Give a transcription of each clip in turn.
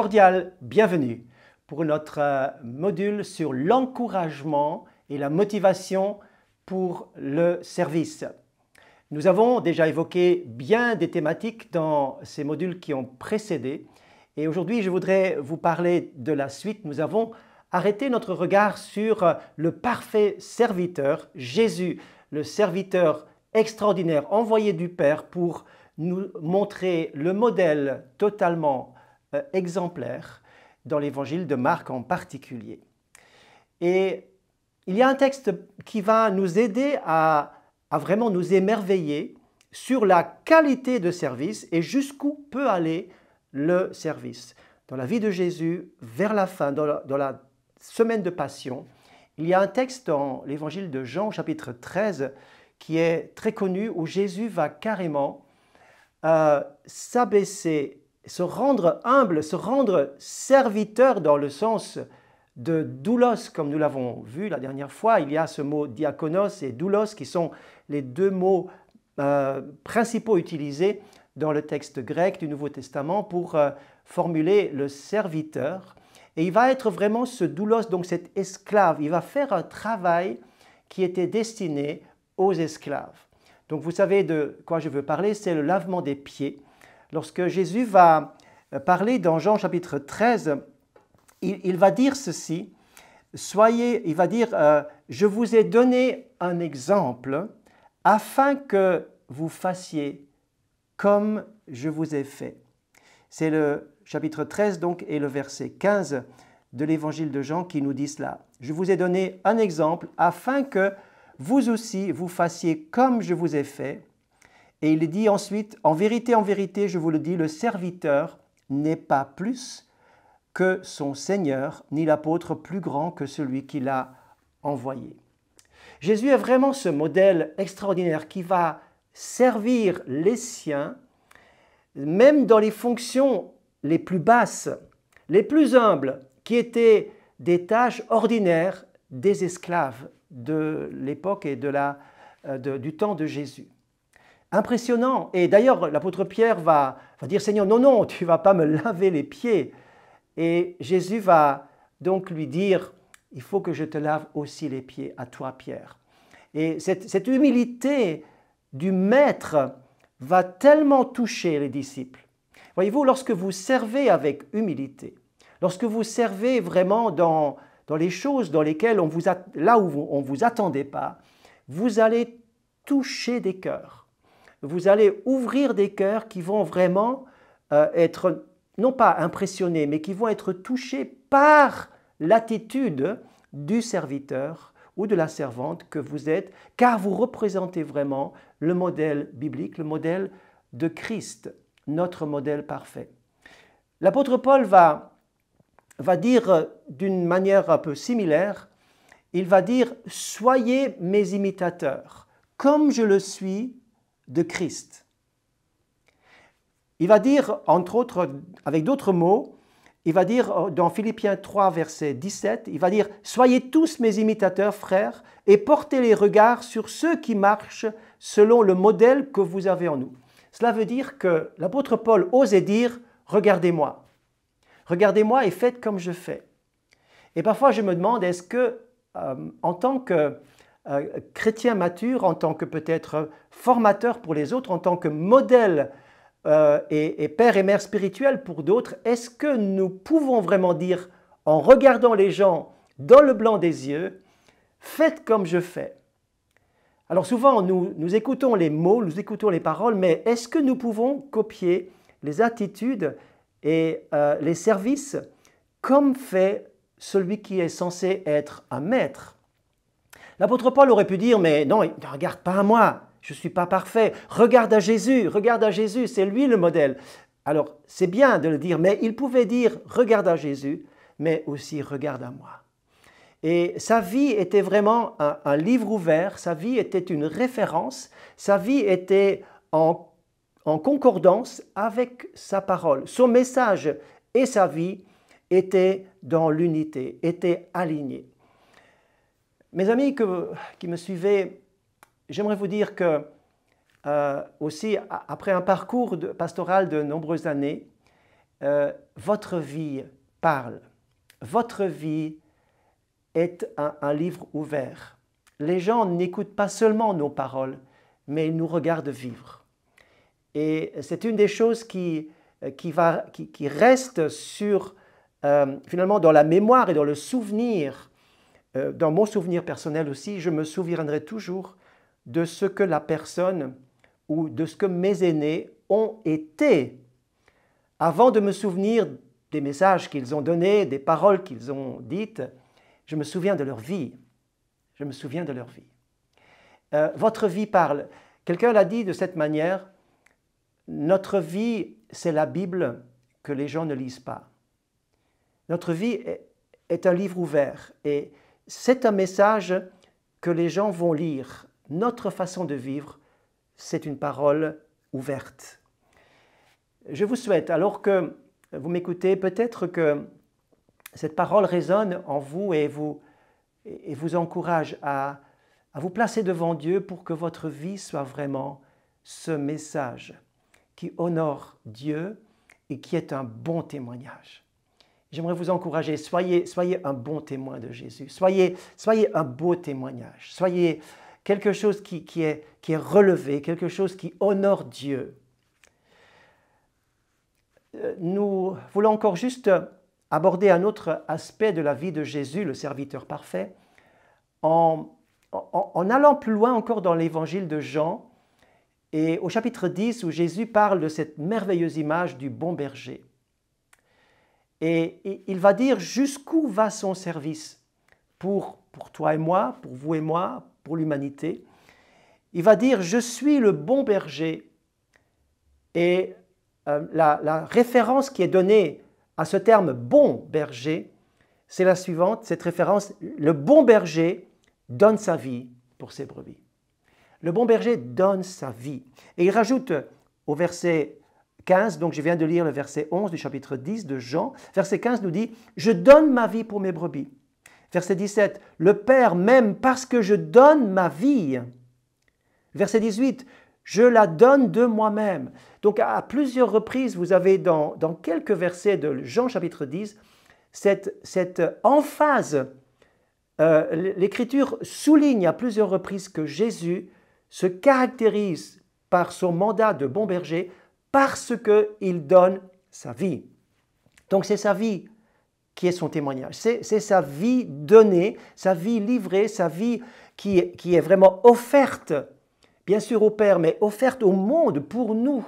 Cordial bienvenue pour notre euh, module sur l'encouragement et la motivation pour le service. Nous avons déjà évoqué bien des thématiques dans ces modules qui ont précédé et aujourd'hui je voudrais vous parler de la suite. Nous avons arrêté notre regard sur le parfait serviteur, Jésus, le serviteur extraordinaire envoyé du Père pour nous montrer le modèle totalement euh, exemplaires exemplaire dans l'évangile de Marc en particulier. Et il y a un texte qui va nous aider à, vraiment nous émerveiller sur la qualité de service et jusqu'où peut aller le service. Dans la vie de Jésus, vers la fin, dans la, semaine de passion, il y a un texte dans l'évangile de Jean, chapitre 13, qui est très connu, où Jésus va carrément euh, s'abaisser se rendre humble, se rendre serviteur dans le sens de doulos, comme nous l'avons vu la dernière fois. Il y a ce mot diakonos et doulos qui sont les deux mots euh, principaux utilisés dans le texte grec du Nouveau Testament pour euh, formuler le serviteur. Et il va être vraiment ce doulos, donc cet esclave. Il va faire un travail qui était destiné aux esclaves. Donc vous savez de quoi je veux parler, c'est le lavement des pieds Lorsque Jésus va euh, parler dans Jean chapitre 13, il, va dire ceci, soyez, il va dire, euh, je vous ai donné un exemple afin que vous fassiez comme je vous ai fait. C'est le chapitre 13 donc et le verset 15 de l'évangile de Jean qui nous dit cela. Je vous ai donné un exemple afin que vous aussi vous fassiez comme je vous ai fait. Et il dit ensuite, en vérité, en vérité, je vous le dis, le serviteur n'est pas plus que son Seigneur, ni l'apôtre plus grand que celui qui l'a envoyé. Jésus est vraiment ce modèle extraordinaire qui va servir les siens, même dans les fonctions les plus basses, les plus humbles, qui étaient des tâches ordinaires des esclaves de l'époque et de la, euh, du temps de Jésus impressionnant. Et d'ailleurs, l'apôtre Pierre va, dire, Seigneur, non, non, tu vas pas me laver les pieds. Et Jésus va donc lui dire, il faut que je te lave aussi les pieds à toi, Pierre. Et cette, humilité du Maître va tellement toucher les disciples. Voyez-vous, lorsque vous servez avec humilité, lorsque vous servez vraiment dans, les choses dans lesquelles on vous là on ne vous attendait pas, vous allez toucher des cœurs vous allez ouvrir des cœurs qui vont vraiment euh, être, non pas impressionnés, mais qui vont être touchés par l'attitude du serviteur ou de la servante que vous êtes, car vous représentez vraiment le modèle biblique, le modèle de Christ, notre modèle parfait. L'apôtre Paul va, va dire euh, d'une manière un peu similaire, il va dire, soyez mes imitateurs, comme je le suis de Christ. Il va dire, entre autres, avec d'autres mots, il va dire euh, dans Philippiens 3, verset 17, il va dire, Soyez tous mes imitateurs, frères, et portez les regards sur ceux qui marchent selon le modèle que vous avez en nous. Cela veut dire que l'apôtre Paul osait dire, Regardez-moi, regardez-moi et faites comme je fais. Et parfois je me demande, est-ce que euh, en tant que euh, chrétien mature, en tant que peut-être formateur pour les autres, en tant que modèle euh, et, père et mère spirituel pour d'autres, est-ce que nous pouvons vraiment dire, en regardant les gens dans le blanc des yeux, faites comme je fais Alors souvent, nous, nous écoutons les mots, nous écoutons les paroles, mais est-ce que nous pouvons copier les attitudes et euh, les services comme fait celui qui est censé être un maître L'apôtre Paul aurait pu dire, mais non, ne regarde pas à moi, je ne suis pas parfait, regarde à Jésus, regarde à Jésus, c'est lui le modèle. Alors, c'est bien de le dire, mais il pouvait dire, regarde à Jésus, mais aussi regarde à moi. Et sa vie était vraiment un, livre ouvert, sa vie était une référence, sa vie était en, en concordance avec sa parole. Son message et sa vie étaient dans l'unité, étaient alignés. Mes amis qui me suivaient, j'aimerais vous dire que euh, aussi, après un parcours pastoral de nombreuses années, euh, votre vie parle. Votre vie est un, livre ouvert. Les gens n'écoutent pas seulement nos paroles, mais ils nous regardent vivre. Et c'est une des choses qui, qui, va, qui, reste sur, euh, finalement dans la mémoire et dans le souvenir euh, dans mon souvenir personnel aussi, je me souviendrai toujours de ce que la personne ou de ce que mes aînés ont été avant de me souvenir des messages qu'ils ont donnés, des paroles qu'ils ont dites. Je me souviens de leur vie. Je me souviens de leur vie. Euh, votre vie parle. Quelqu'un l'a dit de cette manière. Notre vie, c'est la Bible que les gens ne lisent pas. Notre vie est, est un livre ouvert et c'est un message que les gens vont lire. Notre façon de vivre, c'est une parole ouverte. Je vous souhaite, alors que vous m'écoutez, peut-être que cette parole résonne en vous et vous, encourage à vous placer devant Dieu pour que votre vie soit vraiment ce message qui honore Dieu et qui est un bon témoignage. J'aimerais vous encourager, soyez, soyez un bon témoin de Jésus, soyez, soyez un beau témoignage, soyez quelque chose qui, est, relevé, quelque chose qui honore Dieu. Euh, nous voulons encore juste aborder un autre aspect de la vie de Jésus, le serviteur parfait, en, en allant plus loin encore dans l'évangile de Jean, et au chapitre 10 où Jésus parle de cette merveilleuse image du bon berger. Et il va dire jusqu'où va son service pour, pour toi et moi, pour vous et moi, pour l'humanité. Il va dire je suis le bon berger. Et euh, la, la référence qui est donnée à ce terme bon berger, c'est la suivante, cette référence, le bon berger donne sa vie pour ses brebis. Le bon berger donne sa vie. Et il rajoute au verset donc je viens de lire le verset 11 du chapitre 10 de Jean. Verset 15 nous dit, Je donne ma vie pour mes brebis. Verset 17, Le Père m'aime parce que je donne ma vie. Verset 18, Je la donne de moi-même. Donc à plusieurs reprises, vous avez dans, quelques versets de Jean chapitre 10 cette, cette emphase. Euh, L'Écriture souligne à plusieurs reprises que Jésus se caractérise par son mandat de bon berger parce qu'il donne sa vie. Donc c'est sa vie qui est son témoignage. C'est sa vie donnée, sa vie livrée, sa vie qui est, vraiment offerte, bien sûr au Père, mais offerte au monde pour nous.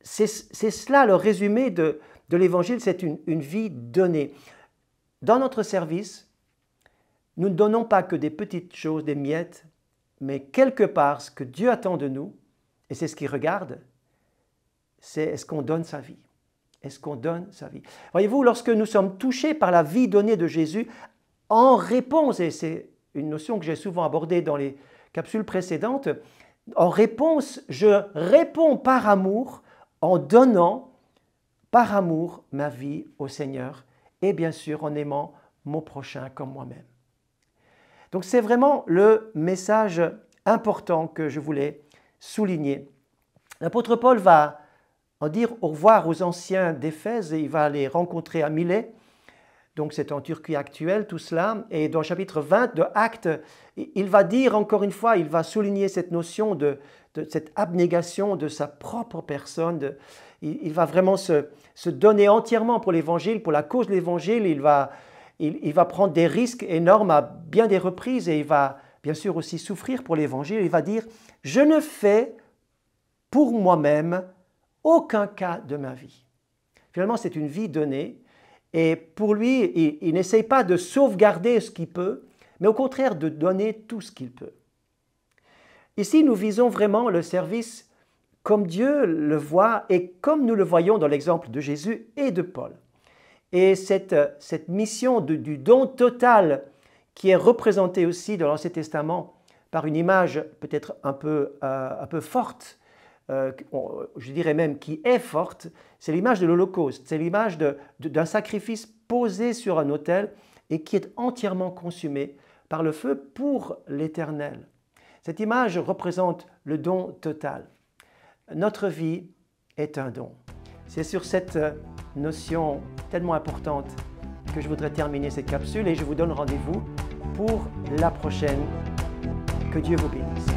C'est cela le résumé de, l'Évangile, c'est une vie donnée. Dans notre service, nous ne donnons pas que des petites choses, des miettes, mais quelque part ce que Dieu attend de nous, et c'est ce qu'il regarde, c'est est-ce qu'on donne sa vie Est-ce qu'on donne sa vie Voyez-vous, lorsque nous sommes touchés par la vie donnée de Jésus, en réponse, et c'est une notion que j'ai souvent abordée dans les capsules précédentes, en réponse, je réponds par amour en donnant par amour ma vie au Seigneur et bien sûr en aimant mon prochain comme moi-même. Donc c'est vraiment le message important que je voulais souligner. L'apôtre Paul va en dire au revoir aux anciens d'Éphèse et il va les rencontrer à Milet. Donc c'est en Turquie actuelle tout cela. Et dans le chapitre 20 de Actes, il va dire encore une fois, il va souligner cette notion de, cette abnégation de sa propre personne. il, va vraiment se, donner entièrement pour l'Évangile, pour la cause de l'Évangile. Il va, il, il va prendre des risques énormes à bien des reprises et il va bien sûr aussi souffrir pour l'Évangile. Il va dire, je ne fais pour moi-même aucun cas de ma vie. Finalement, c'est une vie donnée. Et pour lui, il, n'essaye pas de sauvegarder ce qu'il peut, mais au contraire de donner tout ce qu'il peut. Ici, nous visons vraiment le service comme Dieu le voit et comme nous le voyons dans l'exemple de Jésus et de Paul. Et cette, mission du don total qui est représentée aussi dans l'Ancien Testament par une image peut-être un, peu, euh, un peu forte euh, je dirais même qui est forte, c'est l'image de l'Holocauste, c'est l'image d'un sacrifice posé sur un autel et qui est entièrement consumé par le feu pour l'Éternel. Cette image représente le don total. Notre vie est un don. C'est sur cette euh, notion tellement importante que je voudrais terminer cette capsule et je vous donne rendez-vous pour la prochaine. Que Dieu vous bénisse.